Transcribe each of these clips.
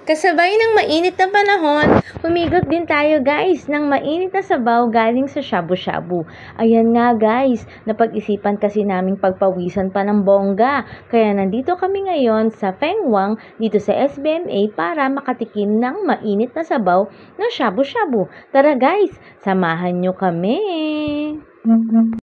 Kasabay ng mainit na panahon, humigop din tayo guys ng mainit na sabaw galing sa shabu-shabu. Ayan nga guys, napag-isipan kasi naming pagpawisan pa ng bongga. Kaya nandito kami ngayon sa Fengwang dito sa SBMA para makatikim ng mainit na sabaw ng shabu-shabu. Tara guys, samahan nyo kami! Mm-hmm.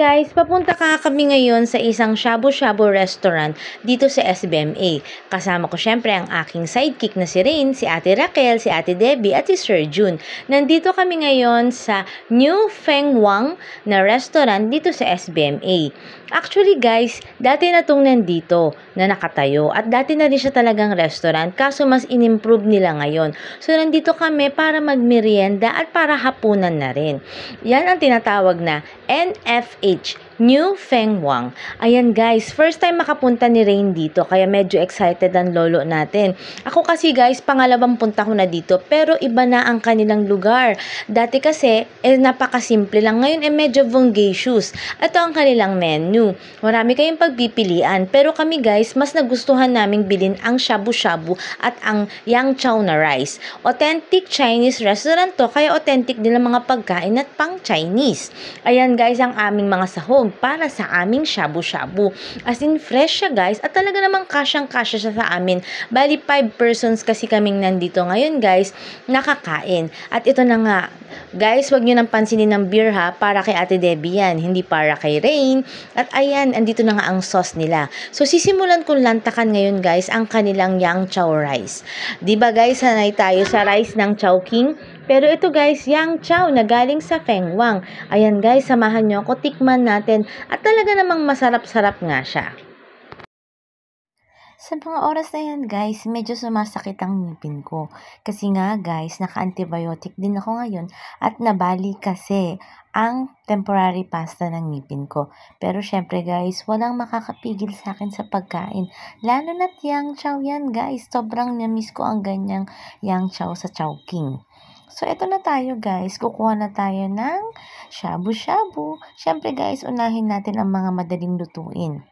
guys, papunta ka kami ngayon sa isang shabu-shabu restaurant dito sa SBMA. Kasama ko syempre ang aking sidekick na si Rain, si Ate Raquel, si Ate Debbie at si Sir June. Nandito kami ngayon sa New Feng Wang na restaurant dito sa SBMA. Actually guys, dati na tong nandito na nakatayo at dati na rin siya talagang restaurant kaso mas inimprove nila ngayon. So nandito kami para magmerienda at para hapunan na rin. Yan ang tinatawag na NFA age New Feng Wang. Ayan guys, first time makapunta ni Rain dito kaya medyo excited ang lolo natin. Ako kasi guys, pangalabang punta ko na dito pero iba na ang kanilang lugar. Dati kasi, eh, napakasimple lang. Ngayon eh medyo vongatious. Ito ang kanilang menu. Marami kayong pagpipilian pero kami guys, mas nagustuhan naming bilin ang shabu-shabu at ang yang chow na rice. Authentic Chinese restaurant to kaya authentic din ang mga pagkain at pang Chinese. Ayan guys ang aming mga sahog para sa aming shabu-shabu. As in, fresh siya guys at talaga namang kasyang-kasya siya sa amin. Bali, 5 persons kasi kaming nandito ngayon guys, nakakain. At ito na nga, guys, wag nyo nang pansinin ng beer ha, para kay Ate Debbie yan, hindi para kay Rain. At ayan, andito na nga ang sauce nila. So, sisimulan kong lantakan ngayon guys, ang kanilang yang chow rice. ba diba, guys, sanay tayo sa rice ng Chowking? Pero ito guys, yang chow na galing sa Feng Wang. Ayan guys, samahan nyo ako, tikman natin. At talaga namang masarap-sarap nga siya. Sa mga oras na yan guys, medyo sumasakit ang ngipin ko. Kasi nga guys, naka-antibiotic din ako ngayon at nabali kasi ang temporary pasta ng ngipin ko. Pero syempre guys, walang makakapigil sa akin sa pagkain. Lalo na't yang chow yan guys, sobrang namiss ko ang ganyang yang chow sa chow king. So, eto na tayo guys. Kukuha na tayo ng shabu-shabu. Siyempre guys, unahin natin ang mga madaling lutuin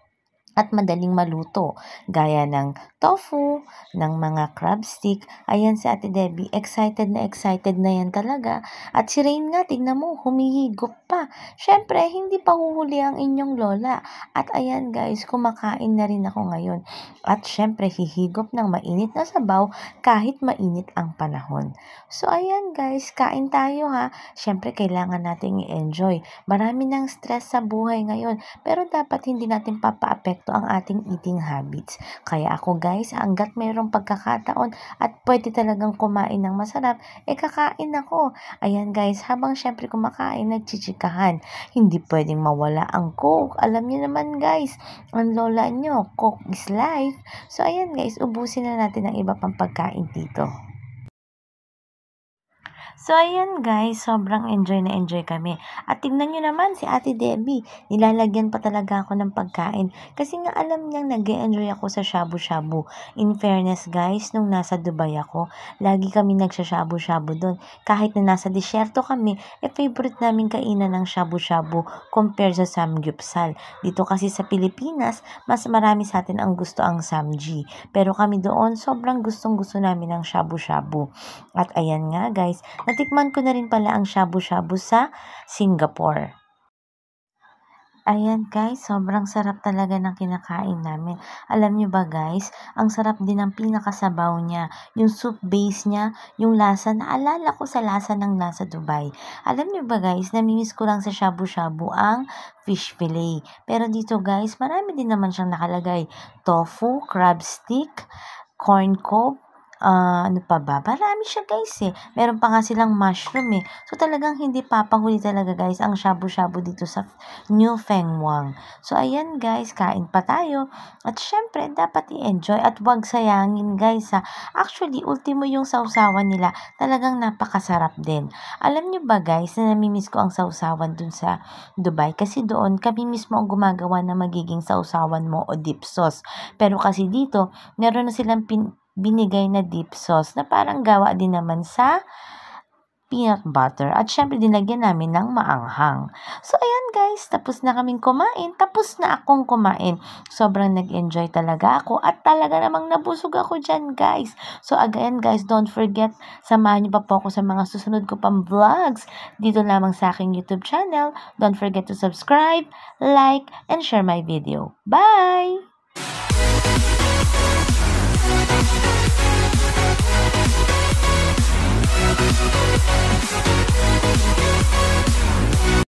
at madaling maluto, gaya ng tofu, ng mga crab stick. Ayan si Ate Debbie, excited na excited na yan talaga. At si Rain nga, tignan mo, humihigop pa. Siyempre, hindi pa huhuli ang inyong lola. At ayan guys, kumakain na rin ako ngayon. At siyempre, hihigop ng mainit na sabaw kahit mainit ang panahon. So ayan guys, kain tayo ha. Siyempre, kailangan nating i-enjoy. Marami ng stress sa buhay ngayon, pero dapat hindi natin papaapekto epekto ang ating eating habits. Kaya ako guys, hanggat mayroong pagkakataon at pwede talagang kumain ng masarap, eh kakain ako. Ayan guys, habang syempre kumakain, nagchichikahan. Hindi pwedeng mawala ang cook. Alam niyo naman guys, ang lola nyo, cook is life. So ayan guys, ubusin na natin ang iba pang pagkain dito. So, ayan guys, sobrang enjoy na enjoy kami. At tignan nyo naman si Ate Debbie, nilalagyan pa talaga ako ng pagkain. Kasi nga alam niyang nag enjoy ako sa shabu-shabu. In fairness guys, nung nasa Dubai ako, lagi kami nagsashabu-shabu doon. Kahit na nasa disyerto kami, eh favorite namin kainan ng shabu-shabu compared sa samgyupsal. Dito kasi sa Pilipinas, mas marami sa atin ang gusto ang samji. Pero kami doon, sobrang gustong gusto namin ng shabu-shabu. At ayan nga guys, Natikman ko na rin pala ang shabu-shabu sa Singapore. Ayan guys, sobrang sarap talaga ng kinakain namin. Alam nyo ba guys, ang sarap din ng pinakasabaw niya. Yung soup base niya, yung lasa, naalala ko sa lasa ng lasa Dubai. Alam nyo ba guys, namimiss ko lang sa shabu-shabu ang fish fillet. Pero dito guys, marami din naman siyang nakalagay. Tofu, crab stick, corn cob, ah, ano pa ba? Marami siya guys eh. Meron pa nga silang mushroom eh. So talagang hindi papahuli talaga guys ang shabu-shabu dito sa New Feng Fengwang. So ayan guys, kain pa tayo. At syempre, dapat i-enjoy at wag sayangin guys ha. Actually, ultimo yung sausawan nila. Talagang napakasarap din. Alam nyo ba guys, na namimiss ko ang sausawan dun sa Dubai. Kasi doon, kami mismo ang gumagawa na magiging sausawan mo o dip sauce. Pero kasi dito, meron na silang pin binigay na dip sauce na parang gawa din naman sa peanut butter. At syempre, dinagyan namin ng maanghang. So, ayan guys, tapos na kaming kumain. Tapos na akong kumain. Sobrang nag-enjoy talaga ako. At talaga namang nabusog ako dyan, guys. So, again guys, don't forget, samahan niyo pa po ako sa mga susunod ko pang vlogs dito lamang sa aking YouTube channel. Don't forget to subscribe, like, and share my video. Bye!